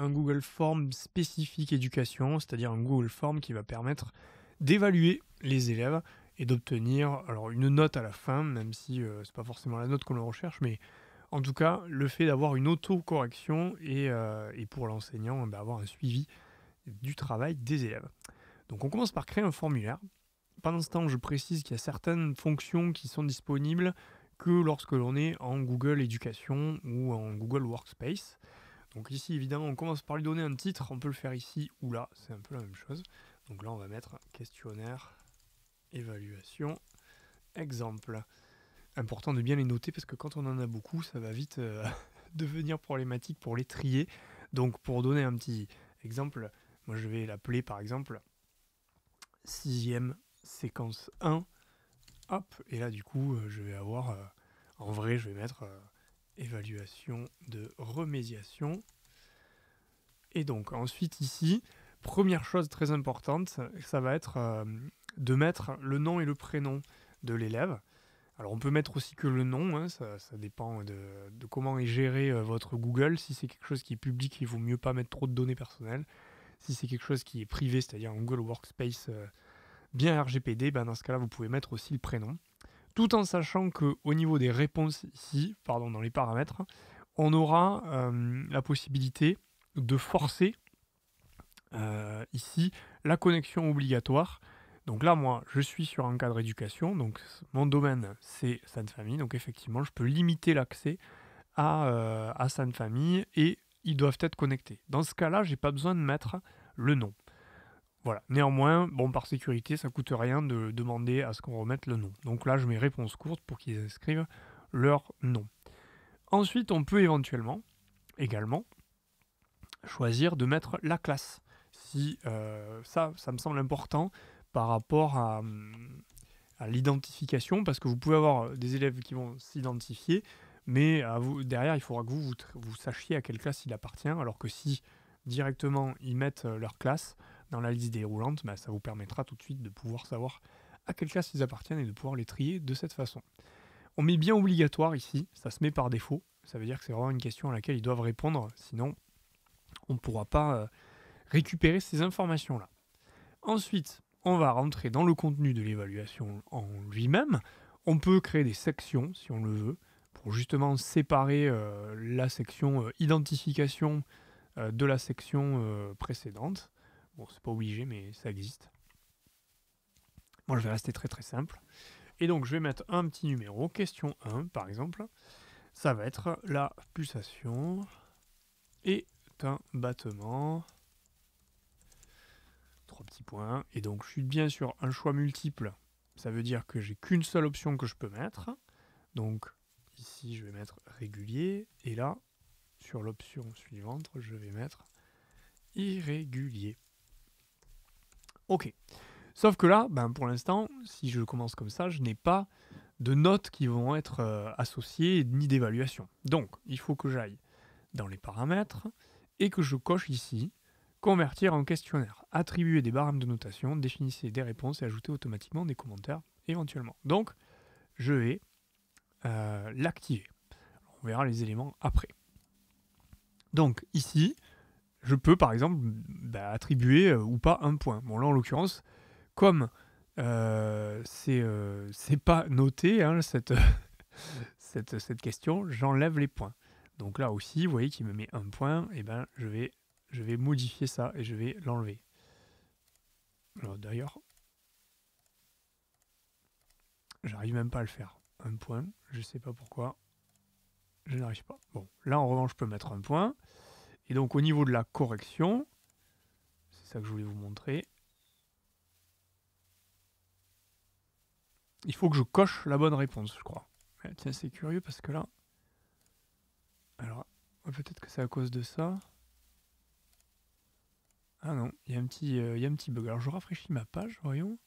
un Google Form spécifique éducation, c'est-à-dire un Google Form qui va permettre d'évaluer les élèves et d'obtenir alors une note à la fin, même si ce euh, c'est pas forcément la note qu'on recherche, mais en tout cas le fait d'avoir une autocorrection et, euh, et pour l'enseignant eh ben, avoir un suivi du travail des élèves. Donc on commence par créer un formulaire. Pendant ce temps, je précise qu'il y a certaines fonctions qui sont disponibles que lorsque l'on est en Google Education ou en Google Workspace. Donc ici, évidemment, on commence par lui donner un titre. On peut le faire ici ou là, c'est un peu la même chose. Donc là, on va mettre questionnaire, évaluation, exemple. Important de bien les noter parce que quand on en a beaucoup, ça va vite euh, devenir problématique pour les trier. Donc pour donner un petit exemple, moi je vais l'appeler par exemple sixième séquence 1. Hop, et là du coup, euh, je vais avoir, euh, en vrai, je vais mettre évaluation de remédiation. Et donc ensuite ici, première chose très importante, ça va être euh, de mettre le nom et le prénom de l'élève. Alors on peut mettre aussi que le nom, hein, ça, dépend de, comment est géré euh, votre Google. Si c'est quelque chose qui est public, il vaut mieux pas mettre trop de données personnelles. Si c'est quelque chose qui est privé, c'est-à-dire un Google Workspace euh, bien RGPD, ben, dans ce cas-là, vous pouvez mettre aussi le prénom tout en sachant que au niveau des réponses ici, pardon, dans les paramètres, on aura euh, la possibilité de forcer euh, ici la connexion obligatoire. Donc là, moi, je suis sur un cadre éducation, donc mon domaine, c'est Sainte Famille, donc effectivement, je peux limiter l'accès à, euh, Sainte Famille et ils doivent être connectés. Dans ce cas-là, j'ai pas besoin de mettre le nom. Voilà. Néanmoins, bon, par sécurité, ça coûte rien de demander à ce qu'on remette le nom. Donc là, je mets réponse courte pour qu'ils inscrivent leur nom. Ensuite, on peut éventuellement, également, choisir de mettre la classe. Si euh, ça, ça me semble important par rapport à, l'identification, parce que vous pouvez avoir euh, des élèves qui vont s'identifier, mais derrière, il faudra que vous, vous sachiez à quelle classe il appartient, alors que si directement ils mettent euh, leur classe, dans la liste déroulante, bah, ça vous permettra tout de suite de pouvoir savoir à quelle classe ils appartiennent et de pouvoir les trier de cette façon. On met bien obligatoire ici, ça se met par défaut, ça veut dire que c'est vraiment une question à laquelle ils doivent répondre, sinon on ne pourra pas euh, récupérer ces informations-là. Ensuite, on va rentrer dans le contenu de l'évaluation en lui-même. On peut créer des sections si on le veut, pour justement séparer euh, la section euh, identification de la section précédente. Bon, c'est pas obligé, mais ça existe. Moi, je vais rester très très simple. Et donc, je vais mettre un petit numéro, question 1 par exemple. Ça va être la pulsation et un battement. Trois petits points. Et donc, je suis bien sûr un choix multiple. Ça veut dire que j'ai qu'une seule option que je peux mettre. Donc, ici, je vais mettre régulier. Et là, sur l'option suivante, je vais mettre irrégulier. Ok. Sauf que là, ben, pour l'instant, si je commence comme ça, je n'ai pas de notes qui vont être euh, associées ni d'évaluation. Donc, il faut que j'aille dans les paramètres et que je coche ici convertir en questionnaire, attribuer des barèmes de notation, définissez des réponses et Ajouter automatiquement des commentaires éventuellement. Donc, je vais euh, l'activer. On verra les éléments après. Donc ici, je peux par exemple bah, attribuer euh, ou pas un point. Bon là en l'occurrence, comme euh, c'est euh, pas noté hein, cette, question, j'enlève les points. Donc là aussi, vous voyez qu'il me met un point, et eh ben je vais, je vais modifier ça et je vais l'enlever. Alors d'ailleurs, j'arrive même pas à le faire. Un point, je sais pas pourquoi. Je n'arrive pas. Bon, là en revanche, je peux mettre un point. Et donc au niveau de la correction, c'est ça que je voulais vous montrer, il faut que je coche la bonne réponse, je crois. tiens, c'est curieux parce que là... Alors, peut-être que c'est à cause de ça. Ah non, il y, a un petit, euh, un petit bug. Alors je rafraîchis ma page, voyons.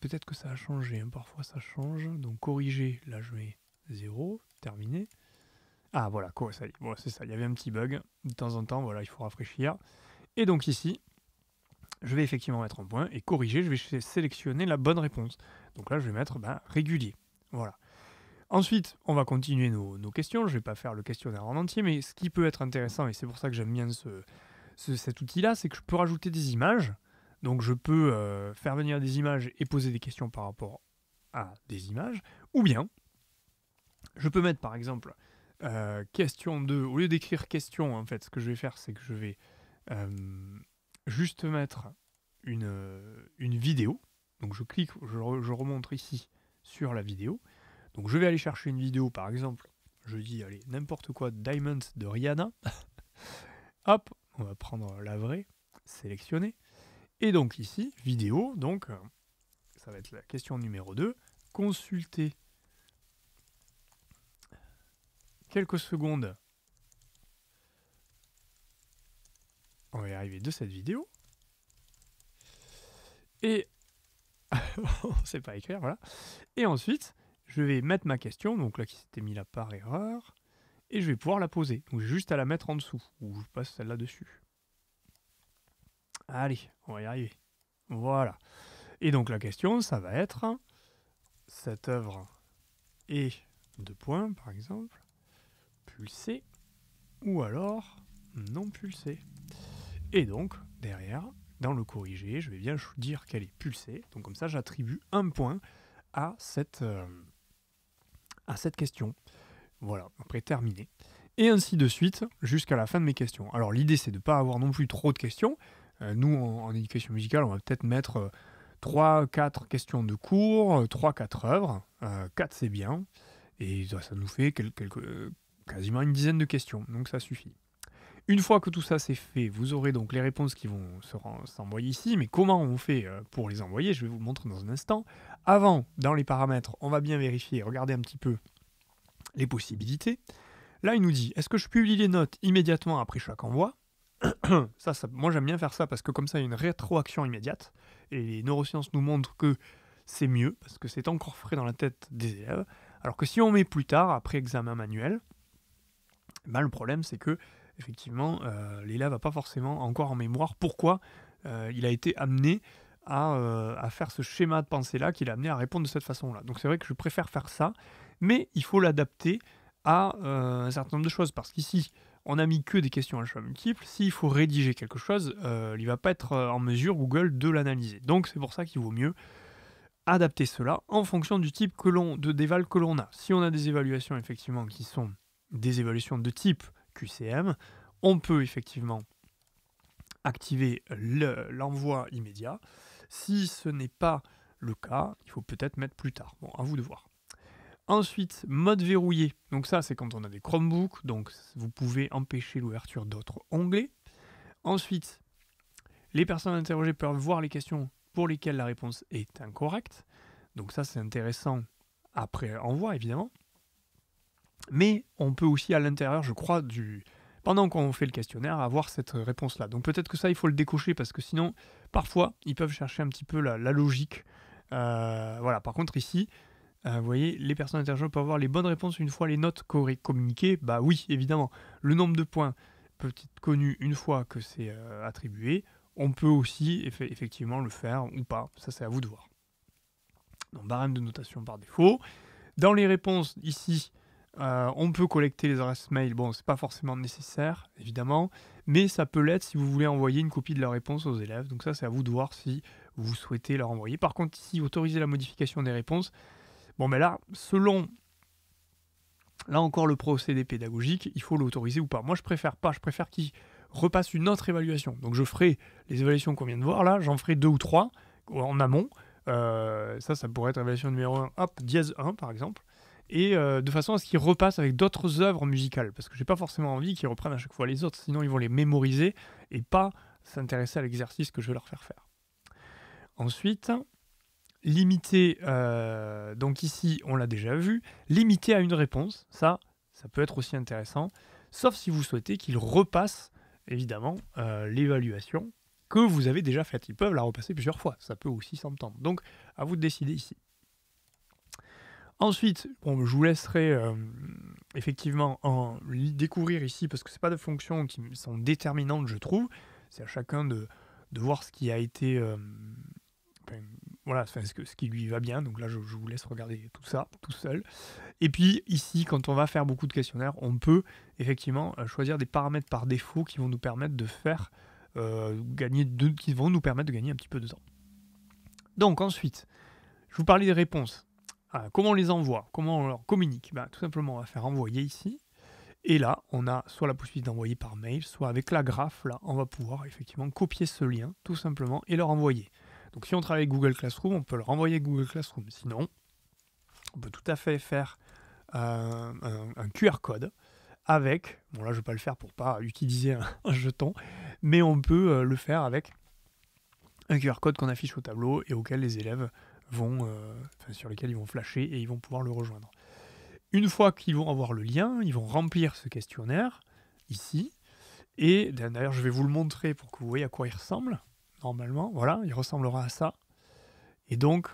Peut-être que ça a changé, hein. parfois ça change. Donc corriger, là je mets 0, terminé. Ah voilà, quoi, c'est ça, il y avait un petit bug. De temps en temps, voilà, il faut rafraîchir. Et donc ici, je vais effectivement mettre en point et corriger, je vais sélectionner la bonne réponse. Donc là, je vais mettre ben, régulier. Voilà. Ensuite, on va continuer nos, questions. Je ne vais pas faire le questionnaire en entier, mais ce qui peut être intéressant, et c'est pour ça que j'aime bien cet outil-là, c'est que je peux rajouter des images. Donc je peux euh, faire venir des images et poser des questions par rapport à des images. Ou bien, je peux mettre par exemple euh, question 2, au lieu d'écrire question, en fait, ce que je vais faire, c'est que je vais euh, juste mettre euh, une, vidéo. Donc je clique, je, remonte ici sur la vidéo. Donc je vais aller chercher une vidéo, par exemple, je dis, allez, n'importe quoi, Diamonds de Rihanna. Hop, on va prendre la vraie, sélectionner. Et donc ici, vidéo, donc ça va être la question numéro 2, consulter quelques secondes, on va y arriver de cette vidéo. Et on sait pas écrire, voilà. Et ensuite, je vais mettre ma question, donc là qui s'était mis là par erreur, et je vais pouvoir la poser. Donc juste à la mettre en dessous, ou je passe celle-là dessus. Allez, on va y arriver. Voilà. Et donc la question, ça va être cette œuvre et deux points, par exemple, pulsé ou alors non pulsé. Et donc, derrière, dans le corrigé, je vais bien dire qu'elle est pulsée. Donc comme ça, j'attribue un point à cette, euh, à cette question. Voilà, après terminé. Et ainsi de suite jusqu'à la fin de mes questions. Alors l'idée, c'est de ne pas avoir non plus trop de questions. Euh, nous, en, éducation musicale, on va peut-être mettre 3-4 euh, questions de cours, 3-4 œuvres. 4, c'est bien. Et ça, nous fait quelques quasiment une dizaine de questions, donc ça suffit. Une fois que tout ça c'est fait, vous aurez donc les réponses qui vont s'envoyer ici, mais comment on fait euh, pour les envoyer, je vais vous montrer dans un instant. Avant, dans les paramètres, on va bien vérifier, regarder un petit peu les possibilités. Là, il nous dit, est-ce que je publie les notes immédiatement après chaque envoi ça, ça, moi j'aime bien faire ça parce que comme ça, il y a une rétroaction immédiate, et les neurosciences nous montrent que c'est mieux, parce que c'est encore frais dans la tête des élèves, alors que si on met plus tard, après examen manuel, ben, le problème c'est que effectivement euh, l'élève n'a pas forcément encore en mémoire pourquoi euh, il a été amené euh, à, faire ce schéma de pensée-là qu'il a amené à répondre de cette façon-là. Donc c'est vrai que je préfère faire ça, mais il faut l'adapter à un certain nombre de choses, parce qu'ici, on n'a mis que des questions à choix multiples. S'il faut rédiger quelque chose, il ne va pas être en mesure, Google, de l'analyser. Donc c'est pour ça qu'il vaut mieux adapter cela en fonction du type que de déval que l'on a. Si on a des évaluations effectivement qui sont des évaluations de type QCM, on peut effectivement activer l'envoi immédiat. Si ce n'est pas le cas, il faut peut-être mettre plus tard. Bon, à vous de voir. Ensuite, mode verrouillé. Donc ça, c'est quand on a des Chromebooks, donc vous pouvez empêcher l'ouverture d'autres onglets. Ensuite, les personnes interrogées peuvent voir les questions pour lesquelles la réponse est incorrecte. Donc ça, c'est intéressant après envoi, évidemment mais on peut aussi à l'intérieur, je crois, du pendant qu'on fait le questionnaire, avoir cette euh, réponse-là. Donc peut-être que ça, il faut le décocher parce que sinon, parfois, ils peuvent chercher un petit peu la, logique. Euh, voilà. Par contre, ici, euh, vous voyez, les personnes interrogées peuvent avoir les bonnes réponses une fois les notes communiquées. Bah oui, évidemment. Le nombre de points peut être connu une fois que c'est attribué. On peut aussi effectivement le faire ou pas. Ça, c'est à vous de voir. Donc, barème de notation par défaut. Dans les réponses, ici, euh, on peut collecter les adresses mail, bon, c'est pas forcément nécessaire, évidemment, mais ça peut l'être si vous voulez envoyer une copie de la réponse aux élèves. Donc ça, c'est à vous de voir si vous souhaitez leur envoyer. Par contre, ici, autoriser la modification des réponses, bon, mais ben là, selon, là encore, le procédé pédagogique, il faut l'autoriser ou pas. Moi, je préfère pas, je préfère qu'ils repasse une autre évaluation. Donc je ferai les évaluations qu'on vient de voir, là, j'en ferai deux ou trois en amont. Euh, ça, ça pourrait être évaluation numéro 1, hop, dièse 1 par exemple et euh, de façon à ce qu'ils repassent avec d'autres œuvres musicales. Parce que je n'ai pas forcément envie qu'ils reprennent à chaque fois les autres, sinon ils vont les mémoriser et pas s'intéresser à l'exercice que je vais leur faire faire. Ensuite, limiter, euh, donc ici on l'a déjà vu, limiter à une réponse, ça, ça peut être aussi intéressant, sauf si vous souhaitez qu'ils repassent évidemment euh, l'évaluation que vous avez déjà faite. Ils peuvent la repasser plusieurs fois, ça peut aussi s'entendre. Donc à vous de décider ici. Ensuite, je vous laisserai euh, effectivement en découvrir ici parce que ce pas de fonctions qui sont déterminantes, je trouve. C'est à chacun de, voir ce qui a été. Euh, voilà, ce, qui lui va bien. Donc là, je, vous laisse regarder tout ça tout seul. Et puis ici, quand on va faire beaucoup de questionnaires, on peut effectivement euh, choisir des paramètres par défaut qui vont nous permettre de faire gagner, qui vont nous permettre de gagner un petit peu de temps. Donc ensuite, je vous parlais des réponses. Ah, comment on les envoie Comment on leur communique ben, Tout simplement, on va faire envoyer ici. Et là, on a soit la possibilité d'envoyer par mail, soit avec la graphe, là, on va pouvoir effectivement copier ce lien, tout simplement, et leur envoyer. Donc si on travaille avec Google Classroom, on peut le renvoyer Google Classroom. Sinon, on peut tout à fait faire euh, un, QR code avec, bon là je ne vais pas le faire pour pas utiliser un, jeton, mais on peut euh, le faire avec un QR code qu'on affiche au tableau et auquel les élèves vont, euh, sur lesquels ils vont flasher et ils vont pouvoir le rejoindre. Une fois qu'ils vont avoir le lien, ils vont remplir ce questionnaire ici. Et d'ailleurs, je vais vous le montrer pour que vous voyez à quoi il ressemble. Normalement, voilà, il ressemblera à ça. Et donc,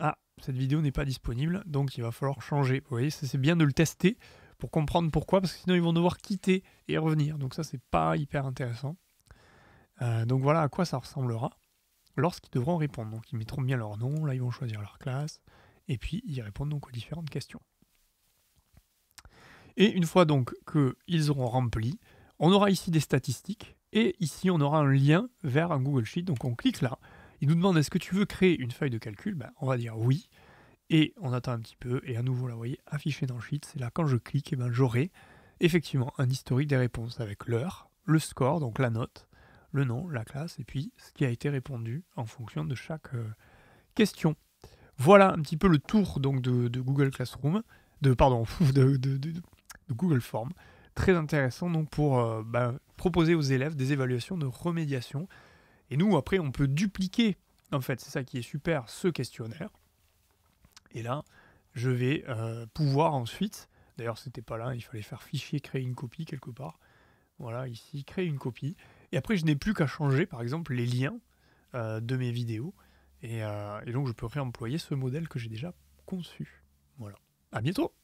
ah, cette vidéo n'est pas disponible, donc il va falloir changer. Vous voyez, c'est bien de le tester pour comprendre pourquoi, parce que sinon ils vont devoir quitter et revenir. Donc ça, c'est pas hyper intéressant. Euh, donc voilà à quoi ça ressemblera lorsqu'ils devront répondre. Donc ils mettront bien leur nom, là ils vont choisir leur classe, et puis ils répondent donc aux différentes questions. Et une fois donc qu'ils auront rempli, on aura ici des statistiques, et ici on aura un lien vers un Google Sheet, donc on clique là, il nous demande est-ce que tu veux créer une feuille de calcul ben, On va dire oui, et on attend un petit peu, et à nouveau là vous voyez, affiché dans le Sheet, c'est là quand je clique, et eh ben, j'aurai effectivement un historique des réponses avec l'heure, le score, donc la note, le nom, la classe, et puis ce qui a été répondu en fonction de chaque euh, question. Voilà un petit peu le tour donc de, Google Classroom, de pardon, de, Google Form. Très intéressant donc pour euh, bah, proposer aux élèves des évaluations de remédiation. Et nous après on peut dupliquer en fait, c'est ça qui est super, ce questionnaire. Et là, je vais euh, pouvoir ensuite, d'ailleurs ce n'était pas là, il fallait faire fichier, créer une copie quelque part. Voilà, ici, créer une copie. Et après, je n'ai plus qu'à changer, par exemple, les liens euh, de mes vidéos. Et, euh, et donc, je peux réemployer ce modèle que j'ai déjà conçu. Voilà. À bientôt